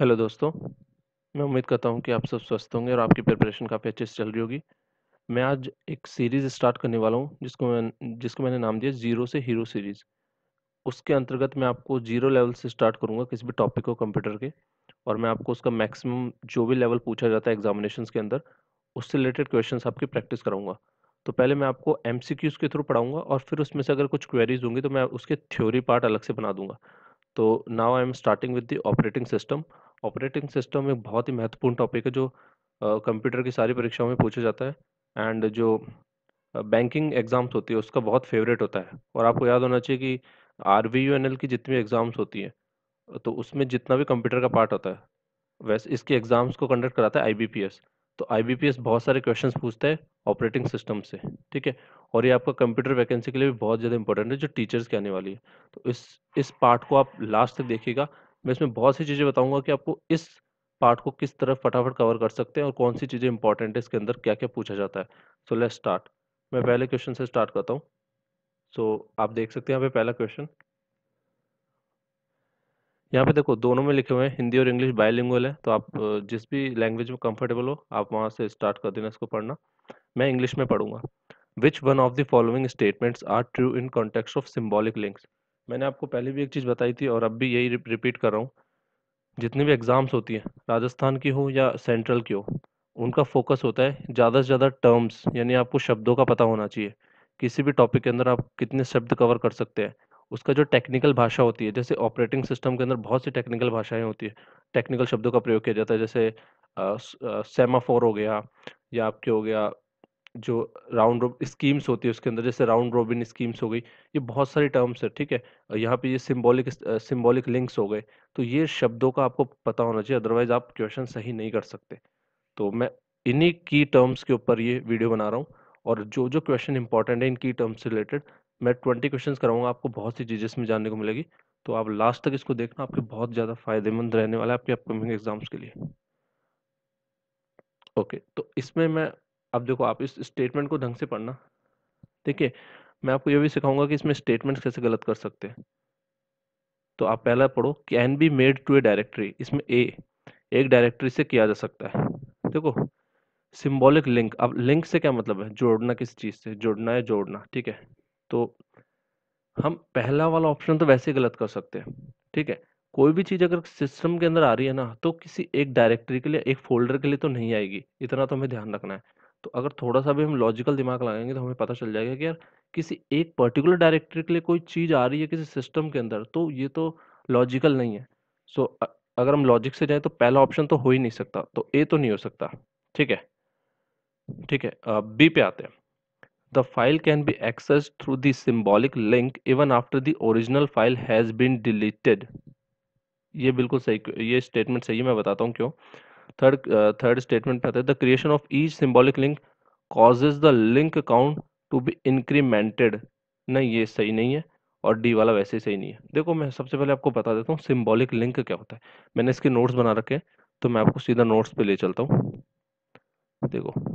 hello दोस्तों मैं उम्मीद करता हूँ कि आप सब स्वस्थ होंगे और आपकी प्रिपरेशन काफ़ी अच्छे से चल रही होगी मैं आज एक सीरीज़ स्टार्ट करने वाला हूँ जिसको मैं जिसको मैंने नाम दिया जीरो से हीरो सीरीज़ उसके अंतर्गत मैं आपको जीरो लेवल से स्टार्ट करूँगा किसी भी टॉपिक को कंप्यूटर के और मैं आपको उसका मैक्सिमम जो भी लेवल पूछा जाता है एग्जामिनेशन के अंदर उससे रिलेटेड क्वेश्चन आपकी प्रैक्टिस कराऊंगा तो पहले मैं आपको एम के थ्रू पढ़ाऊंगा और फिर उसमें से अगर कुछ क्वेरीज होंगी तो मैं उसके थ्योरी पार्ट अलग से बना दूंगा तो now I am starting with the operating system operating system एक बहुत ही महत्वपूर्ण टॉपिक है जो कंप्यूटर की सारी परीक्षाओं में पूछा जाता है एंड जो बैंकिंग एग्ज़ाम्स होती है उसका बहुत फेवरेट होता है और आपको याद होना चाहिए कि R V U N L की जितनी एग्ज़ाम्स होती हैं तो उसमें जितना भी कंप्यूटर का पार्ट होता है वैसे इसके एग्ज़ाम्स को कंडक्ट कराता है आई बी पी एस तो आई बी पी एस बहुत सारे क्वेश्चन पूछता है ऑपरेटिंग सिस्टम से ठीक है और ये आपका कंप्यूटर वैकेंसी के लिए भी बहुत ज़्यादा इंपॉर्टेंट है जो टीचर्स की आने वाली है तो इस इस पार्ट को आप लास्ट तक देखिएगा मैं इसमें बहुत सी चीज़ें बताऊंगा कि आपको इस पार्ट को किस तरह फटाफट कवर कर सकते हैं और कौन सी चीज़ें इंपॉर्टेंट है इसके अंदर क्या क्या पूछा जाता है सो लेट स्टार्ट मैं पहले क्वेश्चन से स्टार्ट करता हूँ सो so, आप देख सकते हैं यहाँ पे पहला क्वेश्चन यहाँ पे देखो दोनों में लिखे हुए हैं हिंदी और इंग्लिश बायलिंगुअल है तो आप जिस भी लैंग्वेज में कंफर्टेबल हो आप वहाँ से स्टार्ट कर देना इसको पढ़ना मैं इंग्लिश में पढ़ूंगा which one of the following statements are true in context of symbolic links मैंने आपको पहले भी एक चीज़ बताई थी और अब भी यही रिपीट कर रहा हूँ जितनी भी एग्ज़ाम्स होती हैं राजस्थान की हो या सेंट्रल की हो उनका फोकस होता है ज़्यादा से ज़्यादा टर्म्स यानी आपको शब्दों का पता होना चाहिए किसी भी टॉपिक के अंदर आप कितने शब्द कवर कर सकते हैं उसका जो टेक्निकल भाषा होती है जैसे ऑपरेटिंग सिस्टम के अंदर बहुत सी टेक्निकल भाषाएं होती है टेक्निकल शब्दों का प्रयोग किया जाता है जैसे सेमाफोर हो गया या आपके हो गया जो राउंड रोब स्कीम्स होती है उसके अंदर जैसे राउंड रोबिन स्कीम्स हो गई ये बहुत सारी टर्म्स है ठीक है यहाँ पे ये सिंबॉलिक सिंबॉलिक लिंक्स हो गए तो ये शब्दों का आपको पता होना चाहिए अदरवाइज आप क्वेश्चन सही नहीं कर सकते तो मैं इन्हीं की टर्म्स के ऊपर ये वीडियो बना रहा हूँ और जो जो क्वेश्चन इंपॉर्टेंट है इन की टर्म्स से रिलेटेड मैं ट्वेंटी क्वेश्चन कराऊंगा आपको बहुत सी चीज़ें इसमें जानने को मिलेगी तो आप लास्ट तक इसको देखना आपके बहुत ज़्यादा फायदेमंद रहने वाला है आपके अपकमिंग एग्जाम्स के लिए ओके okay, तो इसमें मैं अब देखो आप इस स्टेटमेंट को ढंग से पढ़ना ठीक है मैं आपको यह भी सिखाऊंगा कि इसमें स्टेटमेंट कैसे गलत कर सकते हैं तो आप पहला पढ़ो can be made to a directory इसमें ए एक डायरेक्टरी से किया जा सकता है देखो सिम्बॉलिक लिंक अब लिंक से क्या मतलब है जोड़ना किस चीज़ से जोड़ना है जोड़ना ठीक है तो हम पहला वाला ऑप्शन तो वैसे गलत कर सकते हैं ठीक है कोई भी चीज़ अगर सिस्टम के अंदर आ रही है ना तो किसी एक डायरेक्टरी के लिए एक फोल्डर के लिए तो नहीं आएगी इतना तो हमें ध्यान रखना है तो अगर थोड़ा सा भी हम लॉजिकल दिमाग लगाएंगे तो हमें पता चल जाएगा कि यार किसी एक पर्टिकुलर डायरेक्टरी के लिए कोई चीज़ आ रही है किसी सिस्टम के अंदर तो ये तो लॉजिकल नहीं है सो so, अगर हम लॉजिक से जाएं तो पहला ऑप्शन तो हो ही नहीं सकता तो ए तो नहीं हो सकता ठीक है ठीक है बी पे आते हैं the file can be access through the symbolic link even after the original file has been deleted ये बिल्कुल सही ये स्टेटमेंट सही है मैं बताता हूँ क्यों थर्ड थर्ड स्टेटमेंट पे आते हैं the creation of each symbolic link causes the link account to be incremented नहीं ये सही नहीं है और डी वाला वैसे ही सही नहीं है देखो मैं सबसे पहले आपको बता देता हूँ सिम्बॉलिक लिंक क्या होता है मैंने इसके नोट्स बना रखे हैं तो मैं आपको सीधा नोट्स पे ले चलता हूँ देखो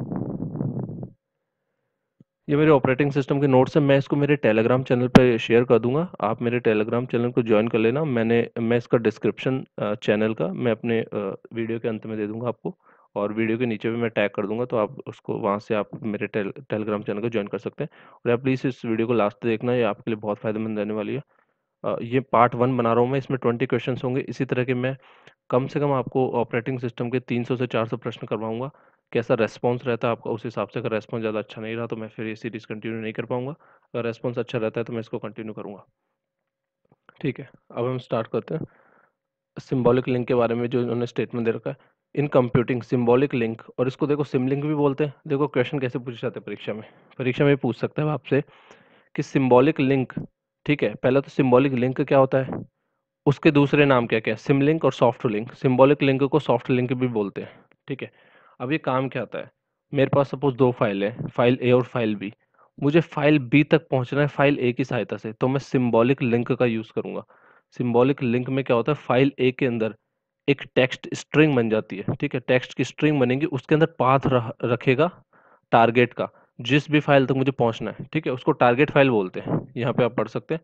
ये मेरे ऑपरेटिंग सिस्टम के नोट्स हैं मैं इसको मेरे टेलीग्राम चैनल पर शेयर कर दूंगा आप मेरे टेलीग्राम चैनल को ज्वाइन कर लेना मैंने मैं इसका डिस्क्रिप्शन चैनल का मैं अपने वीडियो के अंत में दे दूंगा आपको और वीडियो के नीचे भी मैं टैग कर दूंगा तो आप उसको वहाँ से आप मेरे टेल, टेलीग्राम चैनल को ज्वाइन कर सकते हैं और आप प्लीज़ इस वीडियो को लास्ट देखना ये आपके लिए बहुत फ़ायदेमंद रहने वाली है ये पार्ट वन बना रहा हूँ मैं इसमें ट्वेंटी क्वेश्चन होंगे इसी तरह के मैं कम से कम आपको ऑपरेटिंग सिस्टम के तीन सौ से चार सौ प्रश्न करवाऊँगा कैसा रेस्पॉन्स रहता है आपका उस हिसाब से अगर रेस्पॉन्स ज़्यादा अच्छा नहीं रहा तो मैं फिर ये सीरीज़ कंटिन्यू नहीं कर पाऊँगा अगर रेस्पॉन्स अच्छा रहता है तो मैं इसको कंटिन्यू करूँगा ठीक है अब हम स्टार्ट करते हैं सिम्बॉलिक लिंक के बारे में जो इन्होंने स्टेटमेंट दे रखा है इन कंप्यूटिंग सिम्बॉलिक लिंक और इसको देखो सिम लिंक भी बोलते हैं देखो क्वेश्चन कैसे पूछे जाते हैं परीक्षा में परीक्षा में पूछ सकते हैं आपसे कि सिम्बॉलिक लिंक ठीक है पहला तो सिम्बॉलिक लिंक क्या होता है उसके दूसरे नाम क्या क्या है सिम लिंक और सॉफ्ट लिंक सिम्बॉलिक लिंक को सॉफ्ट लिंक भी बोलते हैं ठीक है अब ये काम क्या होता है मेरे पास सपोज दो फाइल है फाइल ए और फाइल बी मुझे फाइल बी तक पहुंचना है फाइल ए की सहायता से तो मैं सिम्बोलिक लिंक का यूज़ करूंगा सिम्बोलिक लिंक में क्या होता है फाइल ए के अंदर एक टेक्स्ट स्ट्रिंग बन जाती है ठीक है टेक्स्ट की स्ट्रिंग बनेगी उसके अंदर पाथ रखेगा टारगेट का जिस भी फाइल तक मुझे पहुंचना है ठीक है उसको टारगेट फाइल बोलते हैं यहाँ पे आप पढ़ सकते हैं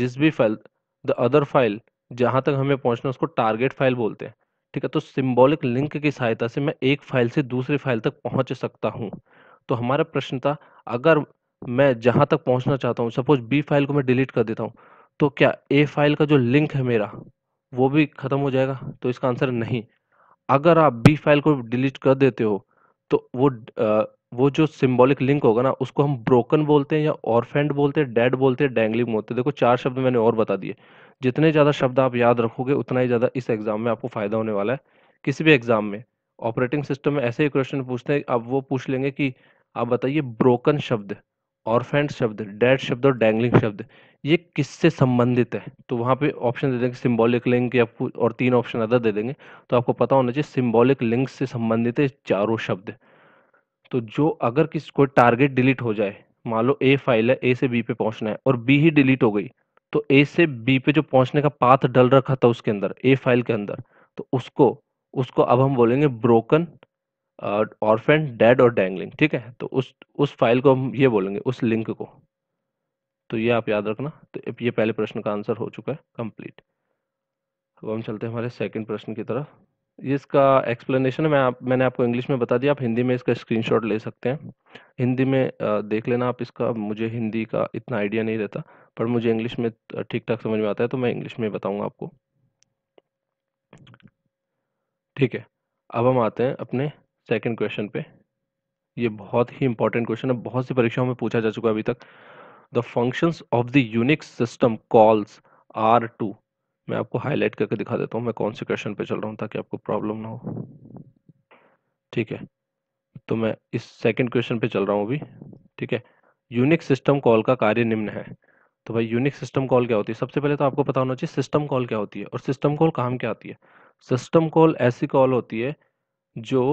जिस भी फाइल द अदर फाइल जहाँ तक हमें पहुँचना है उसको टारगेट फाइल बोलते हैं ठीक है तो सिंबॉलिक लिंक की सहायता से मैं एक फाइल से दूसरी फाइल तक पहुंच सकता हूं तो हमारा प्रश्न था अगर मैं जहां तक पहुंचना चाहता हूं सपोज बी फाइल को मैं डिलीट कर देता हूं तो क्या ए फाइल का जो लिंक है मेरा वो भी ख़त्म हो जाएगा तो इसका आंसर नहीं अगर आप बी फाइल को डिलीट कर देते हो तो वो आ, वो जो सिंबॉलिक लिंक होगा ना उसको हम ब्रोकन बोलते हैं या ऑरफेंड बोलते हैं डेड बोलते हैं डैंगलिंग बोलते हैं देखो चार शब्द मैंने और बता दिए जितने ज़्यादा शब्द आप याद रखोगे उतना ही ज़्यादा इस एग्ज़ाम में आपको फ़ायदा होने वाला है किसी भी एग्ज़ाम में ऑपरेटिंग सिस्टम में ऐसे ही क्वेश्चन पूछते हैं आप वो पूछ लेंगे कि आप बताइए ब्रोकन शब्द ऑरफेंट शब्द डेड शब्द और डैंगलिंग शब्द ये किससे संबंधित है तो वहाँ पे ऑप्शन दे देंगे सिम्बॉलिक लिंक या और तीन ऑप्शन अदर दे देंगे तो आपको पता होना चाहिए सिम्बॉलिक लिंक से संबंधित है चारों शब्द तो जो अगर किसी कोई टारगेट डिलीट हो जाए मान लो ए फाइल है ए से बी पे पहुंचना है और बी ही डिलीट हो गई तो ए से बी पे जो पहुंचने का पाथ डल रखा था उसके अंदर ए फाइल के अंदर तो उसको उसको अब हम बोलेंगे ब्रोकन ऑर्फेंड डेड और डैंगलिंग ठीक है तो उस उस फाइल को हम ये बोलेंगे उस लिंक को तो ये आप याद रखना तो ये पहले प्रश्न का आंसर हो चुका है कंप्लीट अब हम चलते हैं हमारे सेकंड प्रश्न की तरफ इसका एक्सप्लेनेशन मैं आप मैंने आपको इंग्लिश में बता दिया आप हिंदी में इसका स्क्रीनशॉट ले सकते हैं हिंदी में देख लेना आप इसका मुझे हिंदी का इतना आइडिया नहीं रहता पर मुझे इंग्लिश में ठीक ठाक समझ में आता है तो मैं इंग्लिश में बताऊंगा आपको ठीक है अब हम आते हैं अपने सेकेंड क्वेश्चन पे ये बहुत ही इंपॉर्टेंट क्वेश्चन है बहुत सी परीक्षाओं में पूछा जा चुका है अभी तक the functions of the Unix system calls are two मैं आपको हाईलाइट करके दिखा देता हूँ मैं कौन से क्वेश्चन पे चल रहा हूँ ताकि आपको प्रॉब्लम ना हो ठीक है तो मैं इस सेकंड क्वेश्चन पे चल रहा हूँ अभी ठीक है यूनिक सिस्टम कॉल का कार्य निम्न है तो भाई यूनिक सिस्टम कॉल क्या होती है सबसे पहले तो आपको पता होना चाहिए सिस्टम कॉल क्या होती है और सिस्टम कॉल काम क्या आती है सिस्टम कॉल ऐसी कॉल होती है जो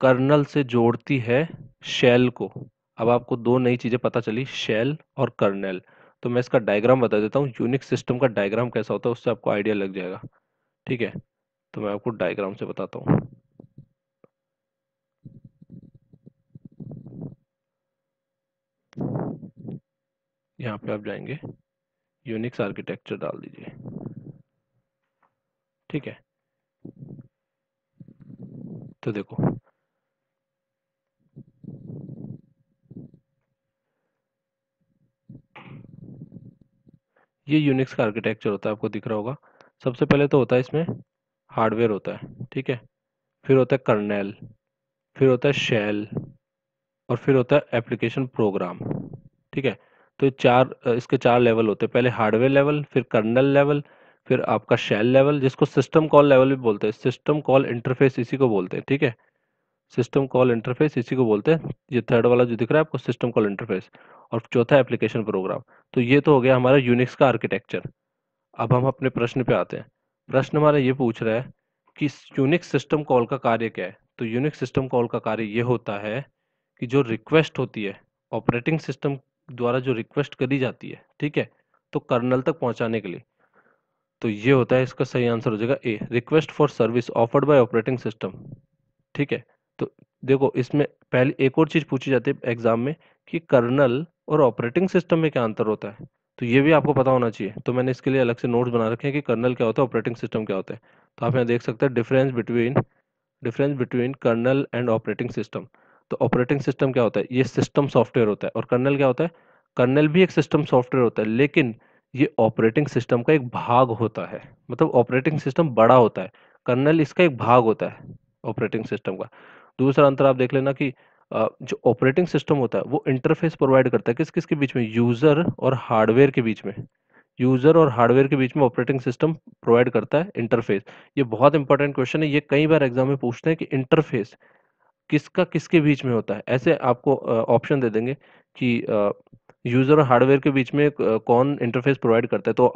कर्नल से जोड़ती है शेल को अब आपको दो नई चीज़ें पता चली शेल और कर्नल तो मैं इसका डायग्राम बता देता हूँ यूनिक सिस्टम का डायग्राम कैसा होता है उससे आपको आइडिया लग जाएगा ठीक है तो मैं आपको डायग्राम से बताता हूँ यहाँ पे आप जाएंगे यूनिक्स आर्किटेक्चर डाल दीजिए ठीक है तो देखो ये यूनिक्स का आर्किटेक्चर होता है आपको दिख रहा होगा सबसे पहले तो होता है इसमें हार्डवेयर होता है ठीक है फिर होता है कर्नेल फिर होता है शेल और फिर होता है एप्लीकेशन प्रोग्राम ठीक है तो चार इसके चार लेवल होते हैं पहले हार्डवेयर लेवल फिर कर्नल लेवल फिर आपका शेल लेवल जिसको सिस्टम कॉल लेवल भी बोलते हैं सिस्टम कॉल इंटरफेस इसी को बोलते हैं ठीक है सिस्टम कॉल इंटरफेस इसी को बोलते हैं ये थर्ड वाला जो दिख रहा है आपको सिस्टम कॉल इंटरफेस और चौथा एप्लीकेशन प्रोग्राम तो ये तो हो गया हमारा यूनिक्स का आर्किटेक्चर अब हम अपने प्रश्न पे आते हैं प्रश्न हमारा ये पूछ रहा है कि यूनिक्स सिस्टम कॉल का कार्य क्या है तो यूनिक्स सिस्टम कॉल का कार्य ये होता है कि जो रिक्वेस्ट होती है ऑपरेटिंग सिस्टम द्वारा जो रिक्वेस्ट करी जाती है ठीक है तो कर्नल तक पहुंचाने के लिए तो ये होता है इसका सही आंसर हो जाएगा a request for service offered by operating system ठीक है तो देखो इसमें पहले एक और चीज़ पूछी जाती है एग्जाम में कि कर्नल और ऑपरेटिंग सिस्टम में क्या अंतर होता है तो ये भी आपको पता होना चाहिए तो मैंने इसके लिए अलग से नोट्स बना रखे हैं कि कर्नल क्या होता है ऑपरेटिंग सिस्टम क्या होता है तो आप यहाँ देख सकते हैं difference between difference between kernel and operating system तो ऑपरेटिंग सिस्टम क्या होता है ये सिस्टम सॉफ्टवेयर होता है और कर्नल क्या होता है कर्नल भी एक सिस्टम सॉफ्टवेयर होता है लेकिन ये ऑपरेटिंग सिस्टम का एक भाग होता है मतलब ऑपरेटिंग सिस्टम बड़ा होता है कर्नल इसका एक भाग होता है ऑपरेटिंग सिस्टम का दूसरा अंतर आप देख लेना कि जो ऑपरेटिंग सिस्टम होता है वो इंटरफेस प्रोवाइड करता है किस किस के बीच में यूज़र और हार्डवेयर के बीच में यूज़र और हार्डवेयर के बीच में ऑपरेटिंग सिस्टम प्रोवाइड करता है इंटरफेस ये बहुत इंपॉर्टेंट क्वेश्चन है ये कई बार एग्जाम में पूछते हैं कि इंटरफेस किसका किसके बीच में होता है ऐसे आपको ऑप्शन दे देंगे कि यूज़र और हार्डवेयर के बीच में कौन इंटरफेस प्रोवाइड करता है तो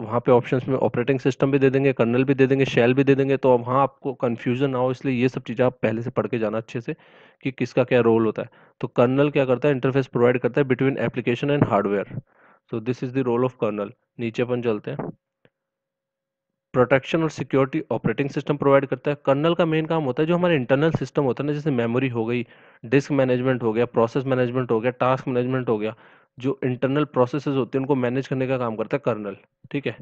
वहाँ पे ऑप्शंस में ऑपरेटिंग सिस्टम भी दे देंगे कर्नल भी दे देंगे शेल भी दे देंगे तो वहाँ आपको कन्फ्यूजन ना हो इसलिए ये सब चीज़ें आप पहले से पढ़ के जाना अच्छे से कि किसका क्या रोल होता है तो कर्नल क्या करता है इंटरफेस प्रोवाइड करता है between application and hardware so this is the role of kernel नीचे अपन चलते हैं प्रोटेक्शन और सिक्योरिटी ऑपरेटिंग सिस्टम प्रोवाइड करता है कर्नल का मेन काम होता है जो हमारे इंटरनल सिस्टम होता है ना जैसे मेमोरी हो गई डिस्क मैनेजमेंट हो गया प्रोसेस मैनेजमेंट हो गया टास्क मैनेजमेंट हो गया जो इंटरनल प्रोसेसेस होते हैं उनको मैनेज करने का काम करता है कर्नल ठीक है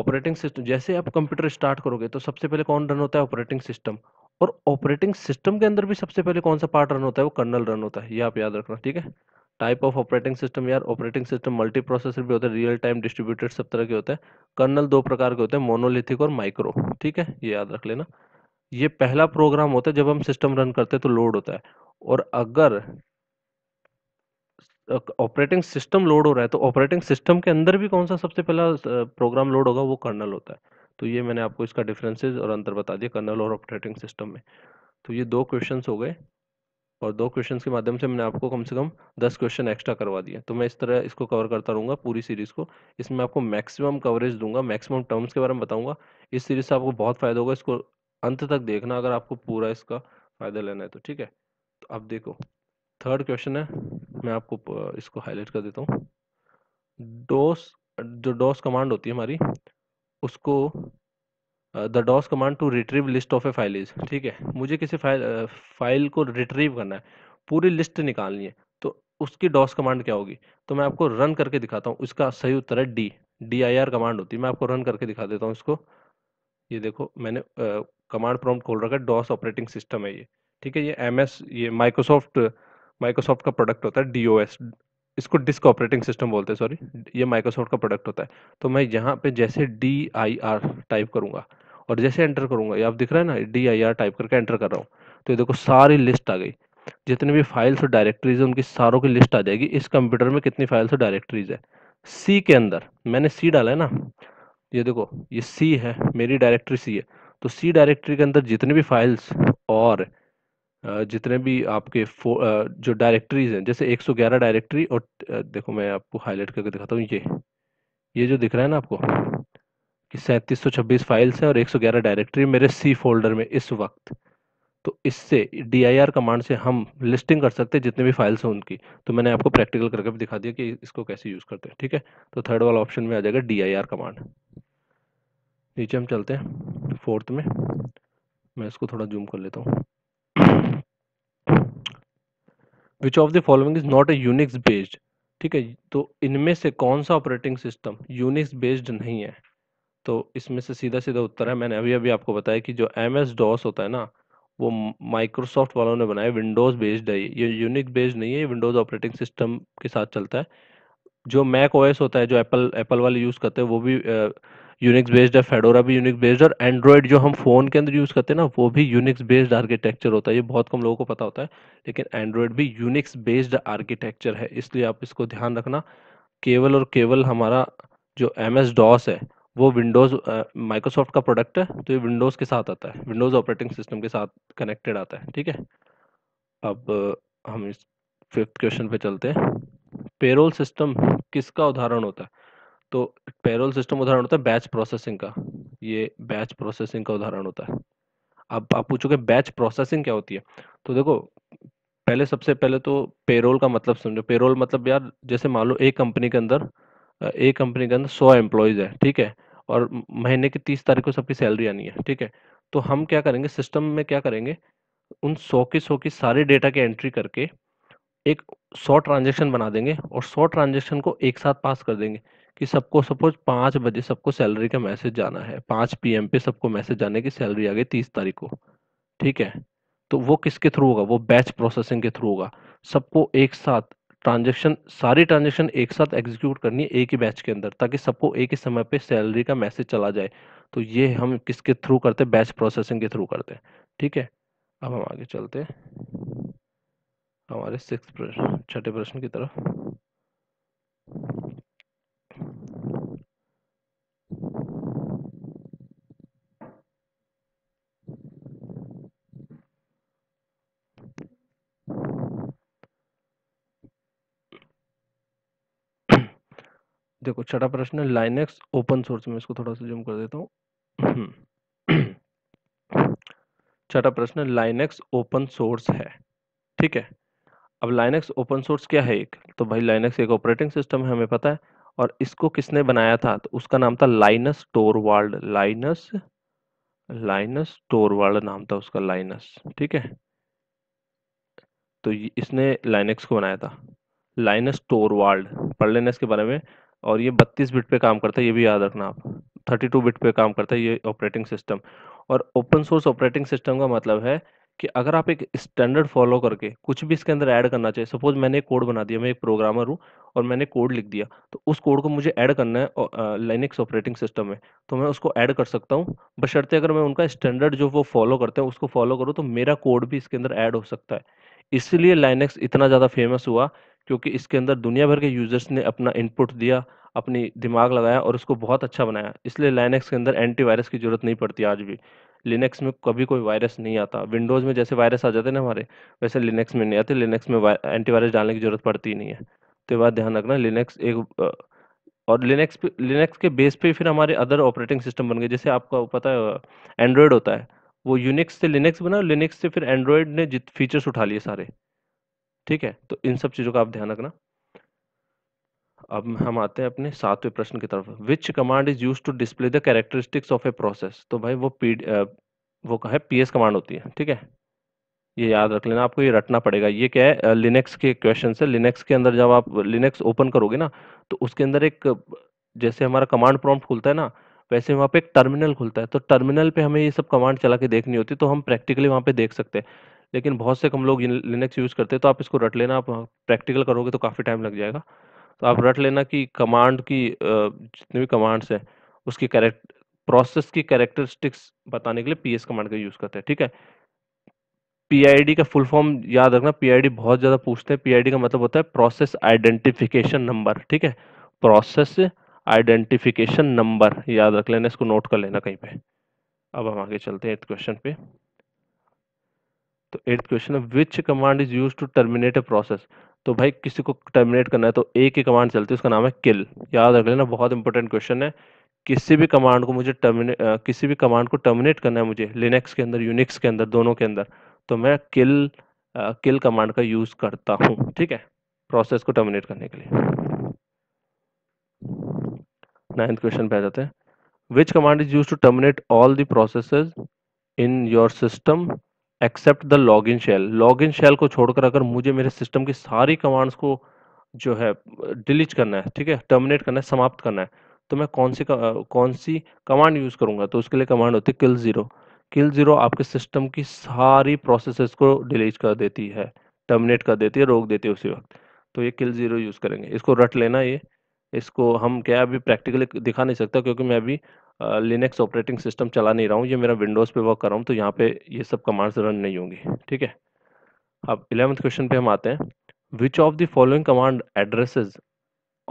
ऑपरेटिंग सिस्टम जैसे आप कंप्यूटर स्टार्ट करोगे तो सबसे पहले कौन रन होता है ऑपरेटिंग सिस्टम और ऑपरेटिंग सिस्टम के अंदर भी सबसे पहले कौन सा पार्ट रन होता है वो कर्नल रन होता है ये आप याद रखना ठीक है टाइप ऑफ ऑपरेटिंग सिस्टम यार ऑपरेटिंग सिस्टम मल्टी प्रोसेसर भी होता है रियल टाइम डिस्ट्रीब्यूटेड सब तरह के होते हैं कर्नल दो प्रकार के होते हैं मोनोलिथिक और माइक्रो ठीक है ये याद रख लेना ये पहला प्रोग्राम होता है जब हम सिस्टम रन करते हैं तो लोड होता है और अगर ऑपरेटिंग सिस्टम लोड हो रहा है तो ऑपरेटिंग सिस्टम के अंदर भी कौन सा सबसे पहला प्रोग्राम लोड होगा वो कर्नल होता है तो ये मैंने आपको इसका डिफरेंसेस और अंतर बता दिया कर्नल और ऑपरेटिंग सिस्टम में तो ये दो क्वेश्चन हो गए और दो क्वेश्चन के माध्यम से मैंने आपको कम से कम दस क्वेश्चन एक्स्ट्रा करवा दिए तो मैं इस तरह इसको कवर करता रहूँगा पूरी सीरीज़ को इसमें आपको मैक्सिमम कवरेज दूंगा मैक्सिमम टर्म्स के बारे में बताऊँगा इस सीरीज़ से आपको बहुत फ़ायदा होगा इसको अंत तक देखना अगर आपको पूरा इसका फ़ायदा लेना है तो ठीक है तो आप देखो थर्ड क्वेश्चन है मैं आपको इसको हाईलाइट कर देता हूँ डोस जो डॉस कमांड होती है हमारी उसको the DOS command to retrieve list of a file is ठीक है मुझे किसी फाइल फाइल को रिट्रीव करना है पूरी लिस्ट निकालनी है तो उसकी डॉस कमांड क्या होगी तो मैं आपको रन करके दिखाता हूँ इसका सही उत्तर है D D I R command होती है मैं आपको रन करके दिखा देता हूँ इसको ये देखो मैंने कमांड प्रॉम्प्ट खोल रखा है डॉस ऑपरेटिंग सिस्टम है ये ठीक है ये एम एस ये माइक्रोसॉफ्ट माइक्रोसॉफ्ट का प्रोडक्ट होता है डी इसको डिस्क ऑपरेटिंग सिस्टम बोलते हैं सॉरी ये माइक्रोसॉफ्ट का प्रोडक्ट होता है तो मैं यहाँ पे जैसे डी आई आर टाइप करूँगा और जैसे एंटर करूँगा ये आप दिख रहा है ना डी आई आर टाइप करके एंटर कर रहा हूँ तो ये देखो सारी लिस्ट आ गई जितने भी फाइल्स और डायरेक्टरीज है उनकी सारों की लिस्ट आ जाएगी इस कंप्यूटर में कितनी फाइल्स और डायरेक्टरीज है सी के अंदर मैंने सी डाला है ना ये देखो ये सी है मेरी डायरेक्टरी सी है तो सी डायरेक्टरी के अंदर जितनी भी फाइल्स और जितने भी आपके जो डायरेक्टरीज हैं जैसे 111 डायरेक्टरी और देखो मैं आपको हाईलाइट करके दिखाता हूँ ये ये जो दिख रहा है ना आपको कि सैंतीस फाइल्स हैं और 111 डायरेक्टरी मेरे सी फोल्डर में इस वक्त तो इससे डी कमांड से हम लिस्टिंग कर सकते हैं जितने भी फाइल्स हैं उनकी तो मैंने आपको प्रैक्टिकल करके भी दिखा दिया कि इसको कैसे यूज़ करते हैं ठीक है तो थर्ड वाला ऑप्शन में आ जाएगा डी कमांड नीचे हम चलते हैं फोर्थ में मैं इसको थोड़ा जूम कर लेता हूँ which of the following is not a Unix based ठीक है तो इनमें से कौन सा ऑपरेटिंग सिस्टम यूनिक्स बेस्ड नहीं है तो इसमें से सीधा सीधा उत्तर है मैंने अभी अभी आपको बताया कि जो एम एस डॉस होता है ना वो माइक्रोसॉफ्ट वालों ने बनाया विंडोज़ बेस्ड है ये यूनिक बेस्ड नहीं है ये विंडोज़ ऑपरेटिंग सिस्टम के साथ चलता है जो मैक ओएस होता है जो एप्पल एप्पल वाले यूज़ करते हैं वो भी यूनिक्स बेस्ड है फेडोरा भी यूनिक्स बेस्ड और एंड्रॉयड जो हम फोन के अंदर यूज करते हैं ना वो भी यूनिक्स बेस्ड आर्किटेक्चर होता है ये बहुत कम लोगों को पता होता है लेकिन एंड्रॉयड भी यूनिक्स बेस्ड आर्किटेक्चर है इसलिए आप इसको ध्यान रखना केवल और केवल हमारा जो एम एस डॉस है वो विंडोज़ माइक्रोसॉफ्ट का प्रोडक्ट है तो ये विंडोज़ के साथ आता है विंडोज़ ऑपरेटिंग सिस्टम के साथ कनेक्टेड आता है ठीक है अब हम इस फिफ्थ क्वेश्चन पे चलते हैं पेरोल सिस्टम किसका उदाहरण होता है तो पेरोल सिस्टम उदाहरण होता है बैच प्रोसेसिंग का ये बैच प्रोसेसिंग का उदाहरण होता है अब आप पूछोगे बैच प्रोसेसिंग क्या होती है तो देखो पहले सबसे पहले तो पेरोल का मतलब समझो पेरोल मतलब यार जैसे मान लो एक कंपनी के अंदर एक कंपनी के अंदर सौ एम्प्लॉयज़ है ठीक है और महीने की तीस तारीख को सबकी सैलरी आनी है ठीक है तो हम क्या करेंगे सिस्टम में क्या करेंगे उन सौ की सौ की सारे डेटा की एंट्री करके एक सौ ट्रांजेक्शन बना देंगे और सौ ट्रांजेक्शन को एक साथ पास कर देंगे कि सबको सपोज पाँच बजे सबको सैलरी का मैसेज जाना है पाँच पी पे सबको मैसेज जाने की सैलरी आ गई तीस तारीख को ठीक है तो वो किसके थ्रू होगा वो बैच प्रोसेसिंग के थ्रू होगा सबको एक साथ ट्रांजेक्शन सारी ट्रांजेक्शन एक साथ एग्जीक्यूट करनी है एक ही बैच के अंदर ताकि सबको एक ही समय पे सैलरी का मैसेज चला जाए तो ये हम किसके थ्रू करते हैं बैच प्रोसेसिंग के थ्रू करते हैं ठीक है अब हम आगे चलते हैं हमारे सिक्स प्रश्न छठे प्रश्न की तरफ देखो छठा प्रश्न है लाइनेक्स ओपन सोर्स में इसको थोड़ा सा जूम कर देता हूँ छठा प्रश्न लाइनेक्स ओपन सोर्स है ठीक है अब लाइनेक्स ओपन सोर्स क्या है एक तो भाई लाइनेक्स एक ऑपरेटिंग सिस्टम है हमें पता है और इसको किसने बनाया था तो उसका नाम था Linus Torvald Linus Linus Torvald नाम था उसका लाइनस ठीक है तो इसने लाइनेक्स को बनाया था लाइनस टोरवाल्ड पढ़ लेना इसके बारे में और ये 32 बिट पे काम करता है ये भी याद रखना आप 32 बिट पे काम करता है ये ऑपरेटिंग सिस्टम और ओपन सोर्स ऑपरेटिंग सिस्टम का मतलब है कि अगर आप एक स्टैंडर्ड फॉलो करके कुछ भी इसके अंदर ऐड करना चाहिए सपोज मैंने एक कोड बना दिया मैं एक प्रोग्रामर हूँ और मैंने कोड लिख दिया तो उस कोड को मुझे ऐड करना है लाइनिक्स ऑपरेटिंग सिस्टम में तो मैं उसको ऐड कर सकता हूँ बशर्ते अगर मैं उनका स्टैंडर्ड जो वो फॉलो करते हैं उसको फॉलो करूँ तो मेरा कोड भी इसके अंदर ऐड हो सकता है इसलिए लाइनेक्स इतना ज़्यादा फेमस हुआ क्योंकि इसके अंदर दुनिया भर के यूजर्स ने अपना इनपुट दिया अपनी दिमाग लगाया और उसको बहुत अच्छा बनाया इसलिए लाइनेक्स के अंदर एंटीवायरस की जरूरत नहीं पड़ती आज भी लिनक्स में कभी कोई वायरस नहीं आता विंडोज़ में जैसे वायरस आ जाते हैं ना हमारे वैसे लिनक्स में नहीं आते लिनक्स में एंटीवायरस डालने की जरूरत पड़ती ही नहीं है तो ये बात ध्यान रखना लिनक्स एक और लिनक्स लिनक्स के बेस पे फिर हमारे अदर ऑपरेटिंग सिस्टम बन गए जैसे आपका पता है एंड्रॉयड होता है वो यूनिक्स से लिनक्स बना लिनक्स से फिर एंड्रॉयड ने जित फीचर्स उठा लिए सारे ठीक है तो इन सब चीज़ों का आप ध्यान रखना अब हम आते हैं अपने सातवें प्रश्न की तरफ which command is use to display the characteristics of a process तो भाई वो पी वो है पी एस कमांड होती है ठीक है ये याद रख लेना आपको ये रटना पड़ेगा ये क्या है लिनेक्स के क्वेश्चन से लिनेक्स के अंदर जब आप लिनेक्स ओपन करोगे ना तो उसके अंदर एक जैसे हमारा कमांड प्रॉम्प्ट खुलता है ना वैसे वहाँ पे एक टर्मिनल खुलता है तो टर्मिनल पे हमें ये सब कमांड चला के देखनी होती है तो हम प्रैक्टिकली वहाँ पे देख सकते हैं लेकिन बहुत से कम लोग लिनक्स यूज़ करते हैं तो आप इसको रट लेना आप प्रैक्टिकल करोगे तो काफ़ी टाइम लग जाएगा तो आप रट लेना कि कमांड की जितनी भी कमांड्स हैं उसकी करेक्ट प्रोसेस की कैरेक्टरिस्टिक्स बताने के लिए पी कमांड का यूज़ करते हैं ठीक है पीआईडी का फुल फॉर्म याद रखना पीआईडी बहुत ज़्यादा पूछते हैं पीआईडी का मतलब होता है प्रोसेस आइडेंटिफिकेशन नंबर ठीक है प्रोसेस आइडेंटिफिकेशन नंबर याद रख लेना इसको नोट कर लेना कहीं पे अब हम आगे चलते हैं क्वेश्चन पे तो एट्थ क्वेश्चन है which command is use to terminate a process तो भाई किसी को टर्मिनेट करना है तो एक ही कमांड चलती है उसका नाम है किल याद रख लेना बहुत इंपॉर्टेंट क्वेश्चन है किसी भी कमांड को मुझे टर्मिनेट किसी भी कमांड को टर्मिनेट करना है मुझे लिनक्स के अंदर यूनिक्स के अंदर दोनों के अंदर तो मैं किल किल कमांड का यूज़ करता हूँ ठीक है प्रोसेस को टर्मिनेट करने के लिए नाइन्थ क्वेश्चन पे आ जाते हैं which command is use to terminate all the process in your system except the login shell login shell को छोड़कर अगर मुझे मेरे सिस्टम की सारी कमांड्स को जो है डिलीट करना है ठीक है टर्मिनेट करना है समाप्त करना है तो मैं कौन सी कौन सी कमांड यूज़ करूंगा तो उसके लिए कमांड होती है किल ज़ीरो किल ज़ीरो आपके सिस्टम की सारी प्रोसेसेस को डिलीट कर देती है टर्मिनेट कर देती है रोक देती है उसी वक्त तो ये किल ज़ीरो यूज़ करेंगे इसको रट लेना ये इसको हम क्या अभी प्रैक्टिकली दिखा नहीं सकता क्योंकि मैं अभी लिनक्स ऑपरेटिंग सिस्टम चला नहीं रहा हूँ ये मेरा विंडोज़ पे वर्क कर रहा हूँ तो यहाँ पे ये सब कमांड्स रन नहीं होंगी ठीक है अब इलेवंथ क्वेश्चन पे हम आते हैं which of the following command addresses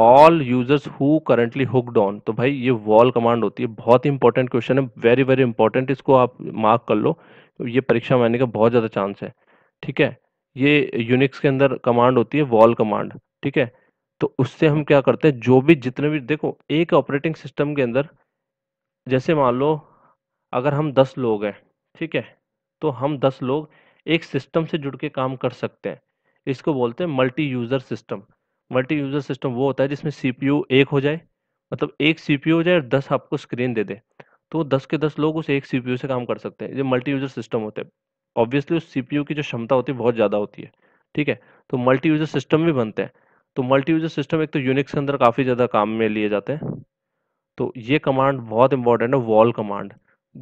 all users who currently hooked on तो भाई ये वॉल कमांड होती है बहुत इंपॉर्टेंट क्वेश्चन है वेरी वेरी इंपॉर्टेंट इसको आप मार्क कर लो ये परीक्षा में आने का बहुत ज़्यादा चांस है ठीक है ये यूनिक्स के अंदर कमांड होती है वॉल कमांड ठीक है तो उससे हम क्या करते हैं जो भी जितने भी देखो एक ऑपरेटिंग सिस्टम के अंदर जैसे मान लो अगर हम दस लोग हैं ठीक है तो हम दस लोग एक सिस्टम से जुड़ के काम कर सकते हैं इसको बोलते हैं multi user system multi user system वो होता है जिसमें सी एक हो जाए मतलब एक सी हो जाए और दस आपको स्क्रीन दे दे तो दस के दस लोग उस एक सी से काम कर सकते हैं जो मल्टी यूज़र सिस्टम होते हैं ऑब्वियसली उस सी की जो क्षमता होती है बहुत ज़्यादा होती है ठीक है तो मल्टी यूज़र सिस्टम भी बनते हैं तो मल्टी यूज़र सिस्टम एक तो यूनिक्स के अंदर काफ़ी ज़्यादा काम में लिए जाते हैं तो ये कमांड बहुत इंपॉर्टेंट है वॉल कमांड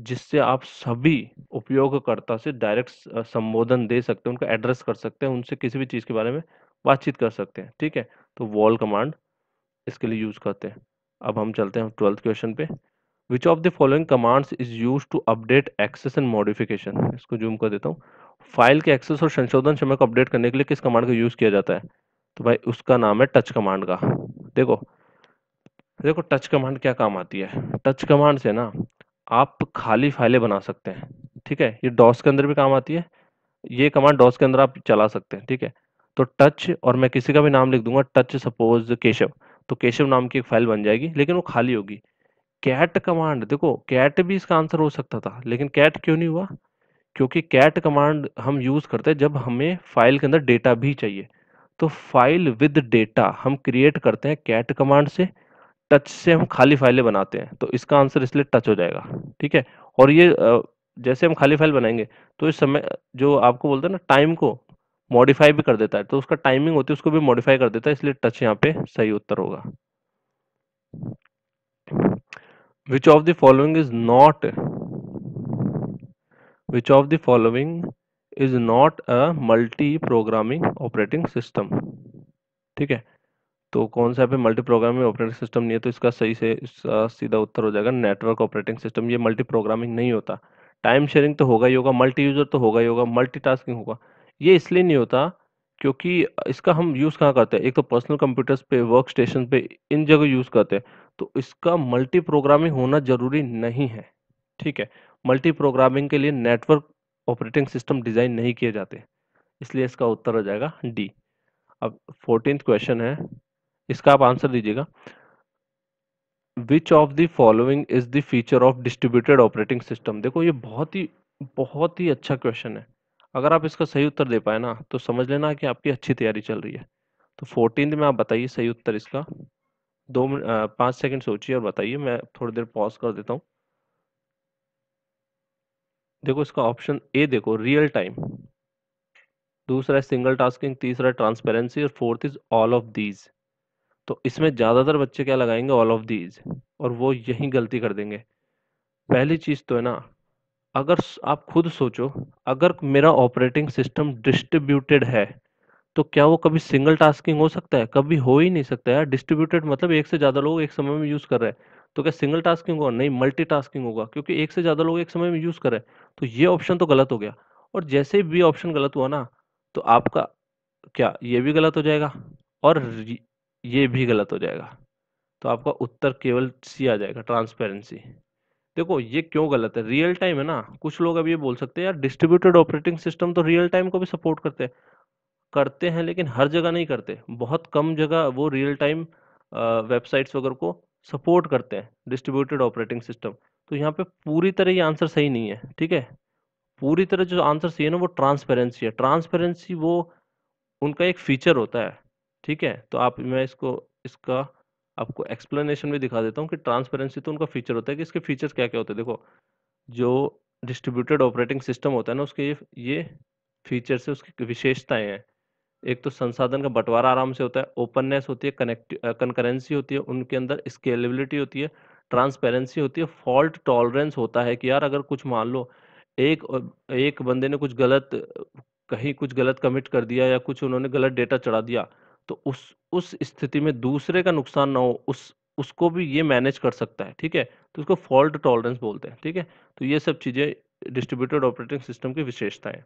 जिससे आप सभी उपयोगकर्ता से डायरेक्ट संबोधन दे सकते हैं उनका एड्रेस कर सकते हैं उनसे किसी भी चीज़ के बारे में बातचीत कर सकते हैं ठीक है तो वॉल कमांड इसके लिए यूज़ करते हैं अब हम चलते हैं ट्वेल्थ क्वेश्चन पे which of the following commands is use to update access and modification इसको जूम कर देता हूँ फाइल के एक्सेस और संशोधन समय को अपडेट करने के लिए किस कमांड का यूज़ किया जाता है तो भाई उसका नाम है टच कमांड का देखो देखो टच कमांड क्या काम आती है टच कमांड से ना आप खाली फाइलें बना सकते हैं ठीक है ये डॉस के अंदर भी काम आती है ये कमांड डॉस के अंदर आप चला सकते हैं ठीक है तो टच और मैं किसी का भी नाम लिख दूंगा टच सपोज केशव तो केशव नाम की एक फाइल बन जाएगी लेकिन वो खाली होगी कैट कमांड देखो कैट भी इसका आंसर हो सकता था लेकिन कैट क्यों नहीं हुआ क्योंकि कैट कमांड हम यूज़ करते हैं जब हमें फाइल के अंदर डेटा भी चाहिए तो फाइल विद डेटा हम क्रिएट करते हैं कैट कमांड से टच से हम खाली फाइलें बनाते हैं तो इसका आंसर इसलिए टच हो जाएगा ठीक है और ये जैसे हम खाली फाइल बनाएंगे तो इस समय जो आपको बोलते हैं ना टाइम को मॉडिफाई भी कर देता है तो उसका टाइमिंग होती है उसको भी मॉडिफाई कर देता है इसलिए टच यहाँ पे सही उत्तर होगा which of the following is not which of the following is not a multi programming operating system ठीक है तो कौन सा पे मल्टी प्रोग्रामिंग ऑपरेटिंग सिस्टम नहीं है तो इसका सही से इसका सीधा उत्तर हो जाएगा नेटवर्क ऑपरेटिंग सिस्टम ये मल्टी प्रोग्रामिंग नहीं होता टाइम शेयरिंग तो होगा ही होगा मल्टी यूजर तो होगा ही होगा मल्टी टास्किंग होगा ये इसलिए नहीं होता क्योंकि इसका हम यूज़ कहाँ करते हैं एक तो पर्सनल कंप्यूटर्स पे वर्क स्टेशन पे इन जगह यूज़ करते हैं तो इसका मल्टी प्रोग्रामिंग होना ज़रूरी नहीं है ठीक है मल्टी प्रोग्रामिंग के लिए नेटवर्क ऑपरेटिंग सिस्टम डिज़ाइन नहीं किए जाते इसलिए इसका उत्तर हो जाएगा डी अब फोर्टीन क्वेश्चन है इसका आप आंसर दीजिएगा which of the following is the feature of distributed operating system देखो ये बहुत ही बहुत ही अच्छा क्वेश्चन है अगर आप इसका सही उत्तर दे पाए ना तो समझ लेना कि आपकी अच्छी तैयारी चल रही है तो फोर्टीन में आप बताइए सही उत्तर इसका दो मिनट पाँच सेकेंड सोचिए और बताइए मैं थोड़ी देर पॉज कर देता हूँ देखो इसका ऑप्शन ए देखो रियल टाइम दूसरा है सिंगल टास्किंग तीसरा ट्रांसपेरेंसी और fourth is all of these तो इसमें ज़्यादातर बच्चे क्या लगाएंगे ऑल ऑफ दीज और वो यही गलती कर देंगे पहली चीज़ तो है ना अगर आप खुद सोचो अगर मेरा ऑपरेटिंग सिस्टम डिस्ट्रीब्यूटेड है तो क्या वो कभी सिंगल टास्किंग हो सकता है कभी हो ही नहीं सकता है डिस्ट्रीब्यूटेड मतलब एक से ज़्यादा लोग एक समय में यूज़ कर रहे हैं तो क्या सिंगल टास्किंग होगा नहीं मल्टी टास्किंग होगा क्योंकि एक से ज़्यादा लोग एक समय में यूज़ कर रहे हैं तो ये ऑप्शन तो गलत हो गया और जैसे भी ऑप्शन गलत हुआ ना तो आपका क्या ये भी गलत हो जाएगा और ये भी गलत हो जाएगा तो आपका उत्तर केवल सी आ जाएगा ट्रांसपेरेंसी देखो ये क्यों गलत है रियल टाइम है ना कुछ लोग अब ये बोल सकते हैं यार डिस्ट्रीब्यूटेड ऑपरेटिंग सिस्टम तो रियल टाइम को भी सपोर्ट करते हैं करते हैं लेकिन हर जगह नहीं करते बहुत कम जगह वो रियल टाइम वेबसाइट्स वगैरह को सपोर्ट करते हैं डिस्ट्रीब्यूटेड ऑपरेटिंग सिस्टम तो यहाँ पे पूरी तरह ये आंसर सही नहीं है ठीक है पूरी तरह जो आंसर सही है ना वो ट्रांसपेरेंसी है ट्रांसपेरेंसी वो उनका एक फीचर होता है ठीक है तो आप मैं इसको इसका आपको एक्सप्लेनेशन भी दिखा देता हूँ कि ट्रांसपेरेंसी तो उनका फीचर होता है कि इसके फीचर्स क्या क्या होते हैं देखो जो डिस्ट्रीब्यूटेड ऑपरेटिंग सिस्टम होता है ना उसके ये ये फीचर्स है उसकी विशेषताएं हैं एक तो संसाधन का बंटवारा आराम से होता है ओपननेस होती है कनेक्ट कनकरेंसी होती है उनके अंदर स्केलेबिलिटी होती है ट्रांसपेरेंसी होती है फॉल्ट टॉलरेंस होता है कि यार अगर कुछ मान लो एक एक बंदे ने कुछ गलत कहीं कुछ गलत कमिट कर दिया या कुछ उन्होंने गलत डेटा चढ़ा दिया तो उस उस स्थिति में दूसरे का नुकसान ना हो उस उसको भी ये मैनेज कर सकता है ठीक है तो उसको फॉल्ट टॉलरेंस बोलते हैं ठीक है तो ये सब चीज़ें डिस्ट्रीब्यूटेड ऑपरेटिंग सिस्टम की विशेषताएं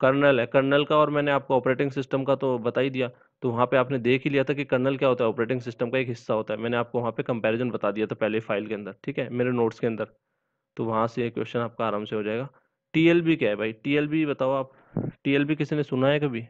कर्नल है कर्नल का और मैंने आपको ऑपरेटिंग सिस्टम का तो बता ही दिया तो वहाँ पे आपने देख ही लिया था कि कर्नल क्या होता है ऑपरेटिंग सिस्टम का एक हिस्सा होता है मैंने आपको वहाँ पे कंपैरिजन बता दिया था पहले फाइल के अंदर ठीक है मेरे नोट्स के अंदर तो वहाँ से ये क्वेश्चन आपका आराम से हो जाएगा टी क्या है भाई टी बताओ आप टी किसी ने सुना है कभी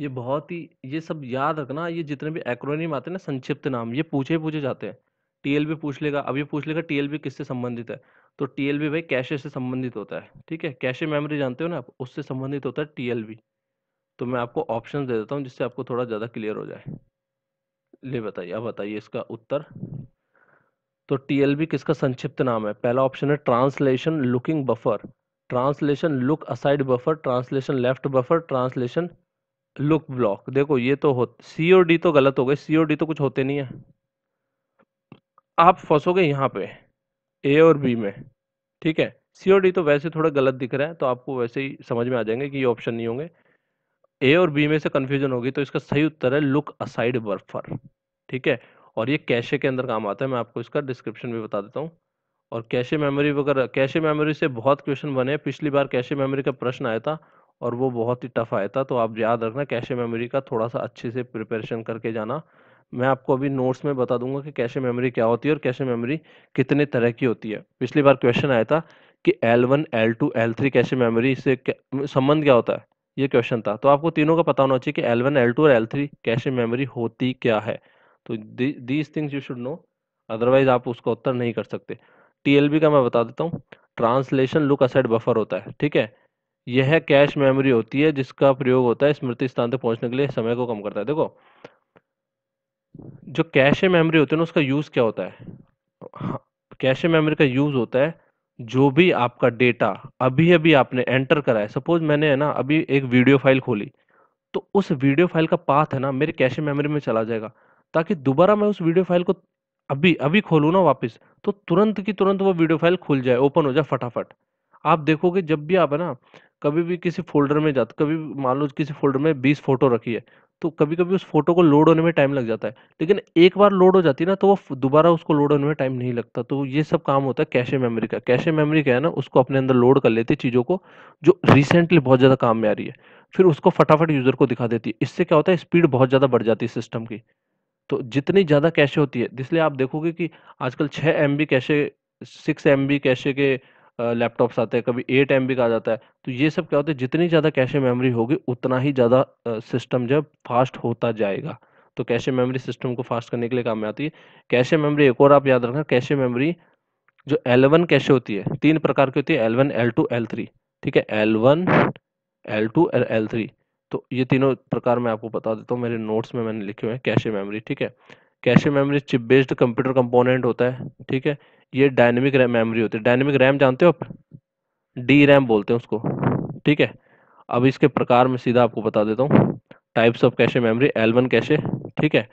ये बहुत ही ये सब याद रखना ये जितने भी एक्रोनिम आते हैं ना संक्षिप्त नाम ये पूछे पूछे जाते हैं टीएलबी पूछ लेगा अभी पूछ लेगा टीएलबी किससे संबंधित है तो टीएलबी भाई कैशे से संबंधित होता है ठीक है कैशे मेमोरी जानते हो ना आप उससे संबंधित होता है टीएलबी तो मैं आपको ऑप्शन दे देता हूँ जिससे आपको थोड़ा ज़्यादा क्लियर हो जाए ले बताइए अब बताइए इसका उत्तर तो टीएलबी किसका संक्षिप्त नाम है पहला ऑप्शन है translation looking buffer translation look aside buffer translation left buffer translation look block देखो ये तो हो सीओडी तो गलत हो गए सीओडी तो कुछ होते नहीं है आप फंसोगे यहाँ पे ए और बी में ठीक है सीओडी तो वैसे थोड़ा गलत दिख रहा है तो आपको वैसे ही समझ में आ जाएंगे कि ये ऑप्शन नहीं होंगे ए और बी में से कंफ्यूजन होगी तो इसका सही उत्तर है लुक असाइड बर्फर ठीक है और ये कैशे के अंदर काम आता है मैं आपको इसका डिस्क्रिप्शन भी बता देता हूँ और कैशे मेमोरी वगैरह कैशे मेमोरी से बहुत क्वेश्चन बने पिछली बार कैशे मेमोरी का प्रश्न आया था और वो बहुत ही टफ आया था तो आप याद रखना कैशे मेमोरी का थोड़ा सा अच्छे से प्रिपरेशन करके जाना मैं आपको अभी नोट्स में बता दूंगा कि कैशे मेमोरी क्या होती है और कैशे मेमोरी कितने तरह की होती है पिछली बार क्वेश्चन आया था कि L1, L2, L3 cache memory से संबंध क्या होता है ये क्वेश्चन था तो आपको तीनों का पता होना चाहिए कि एल वन और एल कैशे मेमोरी होती क्या है तो these things you should know otherwise आप उसका उत्तर नहीं कर सकते टी का मैं बता देता हूँ ट्रांसलेशन लुक असाइड बफर होता है ठीक है यह कैश मेमोरी होती है जिसका प्रयोग होता है स्मृति स्थान तक पहुंचने के लिए समय को कम करता है देखो जो कैश मेमोरी होती है ना उसका यूज क्या होता है कैश हाँ, मेमोरी का यूज होता है जो भी आपका डेटा अभी अभी आपने एंटर करा है सपोज मैंने है ना अभी एक वीडियो फाइल खोली तो उस वीडियो फाइल का पाथ है ना मेरे कैश मेमोरी में चला जाएगा ताकि दोबारा मैं उस वीडियो फाइल को अभी अभी खोलूँ ना वापस तो तुरंत की तुरंत वो वीडियो फाइल खुल जाए ओपन हो जाए फटाफट आप देखोगे जब भी आप है ना कभी भी किसी फोल्डर में जाते कभी मान लो किसी फोल्डर में बीस फोटो रखी है तो कभी कभी उस फोटो को लोड होने में टाइम लग जाता है लेकिन एक बार लोड हो जाती है ना तो वो दोबारा उसको लोड होने में टाइम नहीं लगता तो ये सब काम होता है कैशे मेमोरी का कैशे मेमोरी क्या है ना उसको अपने अंदर लोड कर लेती है चीज़ों को जो रिसेंटली बहुत ज़्यादा काम में आ रही है फिर उसको फटाफट यूज़र को दिखा देती है इससे क्या होता है स्पीड बहुत ज़्यादा बढ़ जाती है सिस्टम की तो जितनी ज़्यादा कैशे होती है इसलिए आप देखोगे कि आजकल छः M B cache six M B cache के लैपटॉप्स आते हैं कभी एट एम का आ जाता है तो ये सब क्या होता है जितनी ज़्यादा कैशे मेमोरी होगी उतना ही ज़्यादा सिस्टम जो फास्ट होता जाएगा तो कैशे मेमोरी सिस्टम को फास्ट करने के लिए काम में आती है कैशे मेमोरी एक और आप याद रखना कैशे मेमोरी जो एल वन कैशे होती है तीन प्रकार की होती है एल टू एल थ्री ठीक है एल वन टू एल और थ्री तो ये तीनों प्रकार मैं आपको बता देता हूँ मेरे नोट्स में मैंने लिखे हुए हैं कैशे मेमोरी ठीक है cache memory chip based computer component होता है ठीक है ये डायनेमिक रैम मेमोरी होती है डायनेमिक रैम जानते हो आप डी रैम बोलते हैं उसको ठीक है अब इसके प्रकार में सीधा आपको बता देता हूँ types of cache memory L one cache ठीक है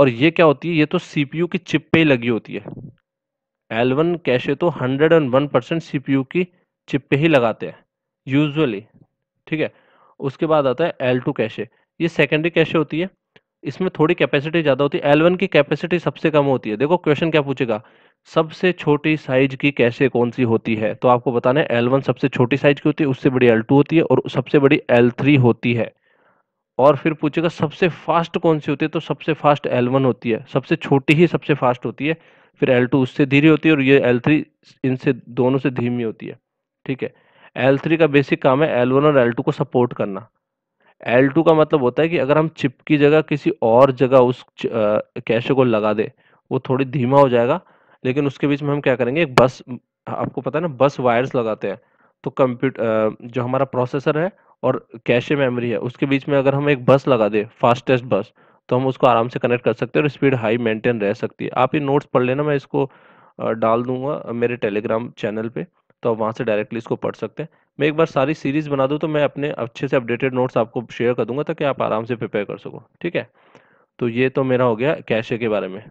और ये क्या होती है ये तो यू की चिप पे ही लगी होती है एल वन कैशे तो hundred and one percent C की चिप पे ही लगाते हैं यूजली ठीक है उसके बाद आता है एल टू कैशे ये सेकेंडरी कैशे होती है इसमें थोड़ी कैपेसिटी ज़्यादा होती है एल वन की कैपेसिटी सबसे कम होती है देखो क्वेश्चन क्या पूछेगा सबसे छोटी साइज की कैसे कौन सी होती है तो आपको बताना है एल वन सबसे छोटी साइज की होती है उससे बड़ी एल टू होती है और सबसे बड़ी एल थ्री होती है और फिर पूछेगा सबसे फास्ट कौन सी होती है तो सबसे फास्ट एल वन होती है सबसे छोटी ही सबसे फास्ट होती है फिर एल टू उससे धीरे होती है और ये एल थ्री इनसे दोनों से धीमी होती है ठीक है एल थ्री का बेसिक काम है एल वन और एल टू को सपोर्ट करना एल टू का मतलब होता है कि अगर हम चिप की जगह किसी और जगह उस कैशे को लगा दे वो थोड़ी धीमा हो जाएगा लेकिन उसके बीच में हम क्या करेंगे एक बस आपको पता है ना बस वायर्स लगाते हैं तो कंप्यूटर जो हमारा प्रोसेसर है और कैशे मेमोरी है उसके बीच में अगर हम एक बस लगा दें फास्टेस्ट बस तो हम उसको आराम से कनेक्ट कर सकते हैं और स्पीड हाई मेंटेन रह सकती है आप ये नोट्स पढ़ लेना मैं इसको डाल दूंगा मेरे टेलीग्राम चैनल पे तो आप वहाँ से डायरेक्टली इसको पढ़ सकते हैं मैं एक बार सारी सीरीज़ बना दूँ तो मैं अपने अच्छे से अपडेटेड नोट्स आपको शेयर कर दूंगा ताकि आप आराम से प्रिपेयर कर सको ठीक है तो ये तो मेरा हो गया कैशे के बारे में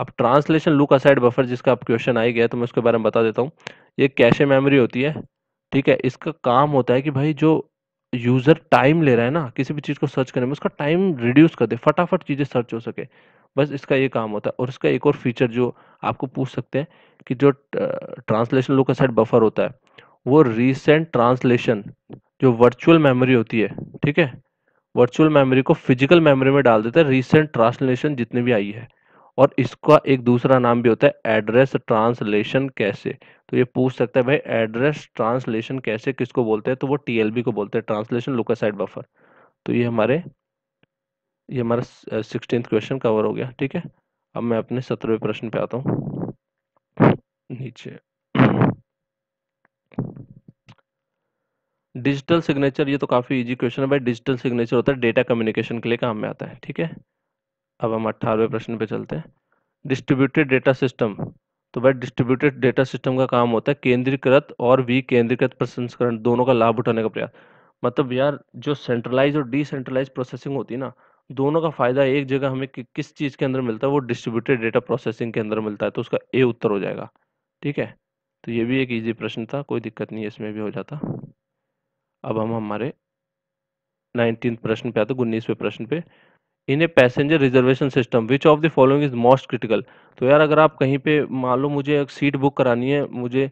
अब ट्रांसलेशन लुक असाइड बफर जिसका आप क्वेश्चन आई गया तो मैं उसके बारे में बता देता हूँ ये कैशे मेमोरी होती है ठीक है इसका काम होता है कि भाई जो यूज़र टाइम ले रहा है ना किसी भी चीज़ को सर्च करने में उसका टाइम रिड्यूस कर दे फटाफट चीज़ें सर्च हो सके बस इसका ये काम होता है और इसका एक और फीचर जो आपको पूछ सकते हैं कि जो ट्रांसलेशन लुक असाइड बफर होता है वो रीसेंट ट्रांसलेशन जो वर्चुअल मेमोरी होती है ठीक है वर्चुअल मेमोरी को फिजिकल मेमोरी में डाल देता है रीसेंट ट्रांसलेशन जितनी भी आई है और इसका एक दूसरा नाम भी होता है एड्रेस ट्रांसलेशन कैसे तो ये पूछ सकता है भाई एड्रेस ट्रांसलेशन कैसे किसको बोलते हैं तो वो टीएलबी को बोलते हैं ट्रांसलेशन लोकासाइड बफर तो ये हमारे ये हमारा सिक्सटीन क्वेश्चन कवर हो गया ठीक है अब मैं अपने सत्रहवें प्रश्न पे आता हूँ नीचे डिजिटल सिग्नेचर ये तो काफ़ी इजी क्वेश्चन है भाई डिजिटल सिग्नेचर होता है डेटा कम्युनिकेशन के लिए काम में आता है ठीक है अब हम अट्ठारहवें प्रश्न पे चलते हैं डिस्ट्रीब्यूटेड डेटा सिस्टम तो भाई डिस्ट्रीब्यूटेड डेटा सिस्टम का काम होता है केंद्रीकृत और विकेंद्रीकृत प्रसंस्करण दोनों का लाभ उठाने का प्रयास मतलब यार जो सेंट्रलाइज और डिसेंट्रलाइज प्रोसेसिंग होती है ना दोनों का फायदा एक जगह हमें कि, किस चीज़ के अंदर मिलता है वो डिस्ट्रीब्यूटेड डेटा प्रोसेसिंग के अंदर मिलता है तो उसका ए उत्तर हो जाएगा ठीक है तो ये भी एक इजी प्रश्न था कोई दिक्कत नहीं है इसमें भी हो जाता अब हम हमारे नाइनटीन प्रश्न पे आते उन्नीसवें प्रश्न पे in a passenger reservation system which of the following is most critical तो यार अगर आप कहीं पे मान लो मुझे एक सीट बुक करानी है मुझे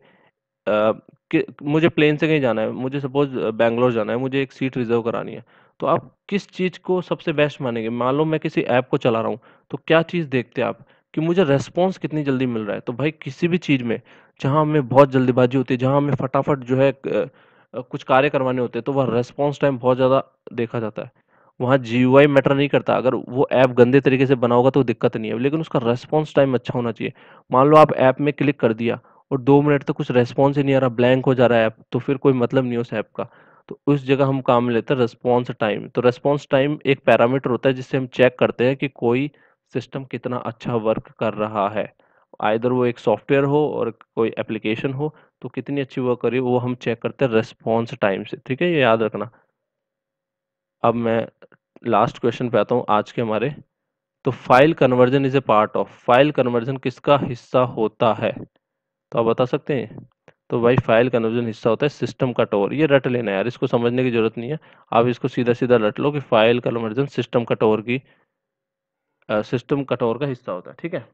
आ, कि, मुझे प्लेन से कहीं जाना है मुझे सपोज बैंगलोर जाना है मुझे एक सीट रिजर्व करानी है तो आप किस चीज़ को सबसे बेस्ट मानेंगे मान लो मैं किसी ऐप को चला रहा हूँ तो क्या चीज़ देखते हैं आप कि मुझे रेस्पॉन्स कितनी जल्दी मिल रहा है तो भाई किसी भी चीज़ में जहाँ हमें बहुत जल्दीबाजी होती है जहाँ हमें फटाफट जो है कुछ कार्य करवाने होते हैं तो वह रेस्पॉन्स टाइम बहुत ज़्यादा देखा जाता है वहाँ जी मैटर नहीं करता अगर वो ऐप गंदे तरीके से बना होगा तो दिक्कत नहीं है लेकिन उसका रेस्पॉन्स टाइम अच्छा होना चाहिए मान लो आप ऐप में क्लिक कर दिया और दो मिनट तक तो कुछ रेस्पॉन्स ही नहीं आ रहा ब्लैंक हो जा रहा है ऐप तो फिर कोई मतलब नहीं उस ऐप का तो उस जगह हम काम लेते हैं रेस्पॉन्स टाइम तो रेस्पॉन्स टाइम एक पैरामीटर होता है जिससे हम चेक करते हैं कि कोई सिस्टम कितना अच्छा वर्क कर रहा है आइधर वो एक सॉफ्टवेयर हो और कोई एप्लीकेशन हो तो कितनी अच्छी वर्क कर रही वो हम चेक करते हैं रेस्पॉन्स टाइम से ठीक है ये याद रखना अब मैं लास्ट क्वेश्चन पे आता हूँ आज के हमारे तो file conversion is a part of file conversion किसका हिस्सा होता है तो आप बता सकते हैं तो भाई फाइल कन्वर्जन हिस्सा होता है सिस्टम का टोर ये रट लेना है यार इसको समझने की जरूरत नहीं है आप इसको सीधा सीधा रट लो कि फाइल कन्वर्जन सिस्टम का टोर की सिस्टम का टोर का हिस्सा होता है ठीक है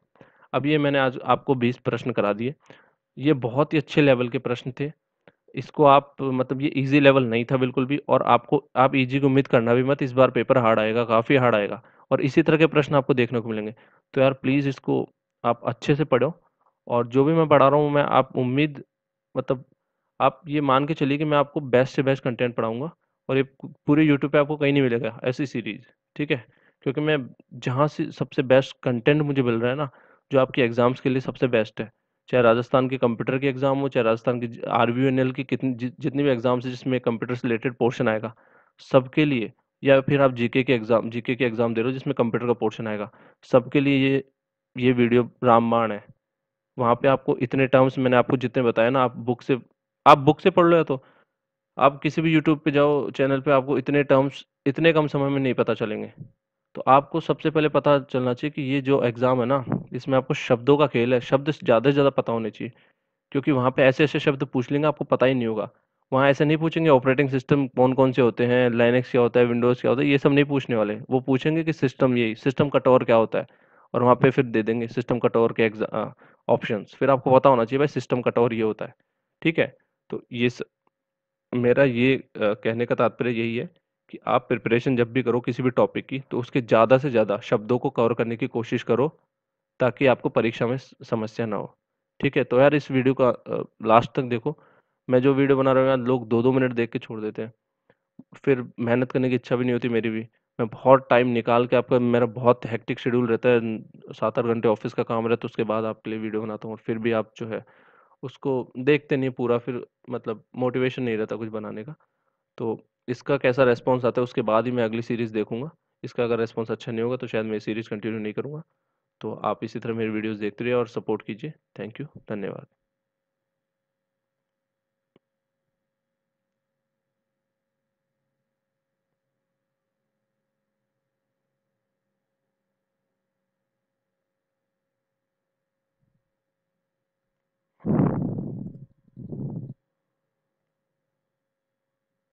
अब ये मैंने आज आपको बीस प्रश्न करा दिए ये बहुत ही अच्छे लेवल के प्रश्न थे इसको आप मतलब ये इजी लेवल नहीं था बिल्कुल भी और आपको आप इजी की उम्मीद करना भी मत इस बार पेपर हार्ड आएगा काफ़ी हार्ड आएगा और इसी तरह के प्रश्न आपको देखने को मिलेंगे तो यार प्लीज़ इसको आप अच्छे से पढ़ो और जो भी मैं पढ़ा रहा हूँ मैं आप उम्मीद मतलब आप ये मान के चलिए कि मैं आपको बेस्ट से बेस्ट कंटेंट पढ़ाऊँगा और ये पूरे यूट्यूब पे आपको कहीं नहीं मिलेगा ऐसी सीरीज ठीक है क्योंकि मैं जहाँ से सबसे बेस्ट कंटेंट मुझे मिल रहा है ना जो आपके एग्ज़ाम्स के लिए सबसे बेस्ट है चाहे राजस्थान के कंप्यूटर के एग्जाम हो चाहे राजस्थान के आर की कितनी जि, जितनी भी एग्जाम्स है जिसमें कंप्यूटर से रिलेटेड पोर्शन आएगा सबके लिए या फिर आप जीके के एग्जाम जीके के एग्जाम दे रहे हो जिसमें कंप्यूटर का पोर्शन आएगा सबके लिए ये ये वीडियो रामबाण है वहाँ पे आपको इतने टर्म्स मैंने आपको जितने बताया ना आप बुक से आप बुक से पढ़ लो या तो आप किसी भी यूट्यूब पे जाओ चैनल पे आपको इतने टर्म्स इतने कम समय में नहीं पता चलेंगे तो आपको सबसे पहले पता चलना चाहिए कि ये जो एग्ज़ाम है ना इसमें आपको शब्दों का खेल है शब्द ज़्यादा से ज़्यादा पता होने चाहिए क्योंकि वहाँ पे ऐसे ऐसे शब्द पूछ लेंगे आपको पता ही नहीं होगा वहाँ ऐसे नहीं पूछेंगे ऑपरेटिंग सिस्टम कौन कौन से होते हैं लाइनेक्स क्या होता है विंडोज़ क्या होता है ये सब नहीं पूछने वाले वो पूछेंगे कि सिस्टम यही सिस्टम कटोर क्या होता है और वहाँ पे फिर दे देंगे सिस्टम कटोर के ऑप्शन फिर आपको पता होना चाहिए भाई सिस्टम कटोर ये होता है ठीक है तो ये स... मेरा ये कहने का तात्पर्य यही है कि आप प्रिपरेशन जब भी करो किसी भी टॉपिक की तो उसके ज़्यादा से ज़्यादा शब्दों को कवर करने की कोशिश करो ताकि आपको परीक्षा में समस्या ना हो ठीक है तो यार इस वीडियो का लास्ट तक देखो मैं जो वीडियो बना रहा हूँ लोग दो दो मिनट देख के छोड़ देते हैं फिर मेहनत करने की इच्छा भी नहीं होती मेरी भी मैं बहुत टाइम निकाल के आपका मेरा बहुत हैक्टिक शेड्यूल रहता है सात आठ घंटे ऑफिस का काम रहता है उसके बाद आपके लिए वीडियो बनाता हूँ और फिर भी आप जो है उसको देखते नहीं पूरा फिर मतलब मोटिवेशन नहीं रहता कुछ बनाने का तो इसका कैसा रेस्पॉन्स आता है उसके बाद ही मैं अगली सीरीज़ देखूंगा इसका अगर रेस्पॉन्स अच्छा नहीं होगा तो शायद मैं सीरीज़ कंटिन्यू नहीं करूँगा तो आप इसी तरह मेरी वीडियोज़ देखते रहिए और सपोर्ट कीजिए थैंक यू धन्यवाद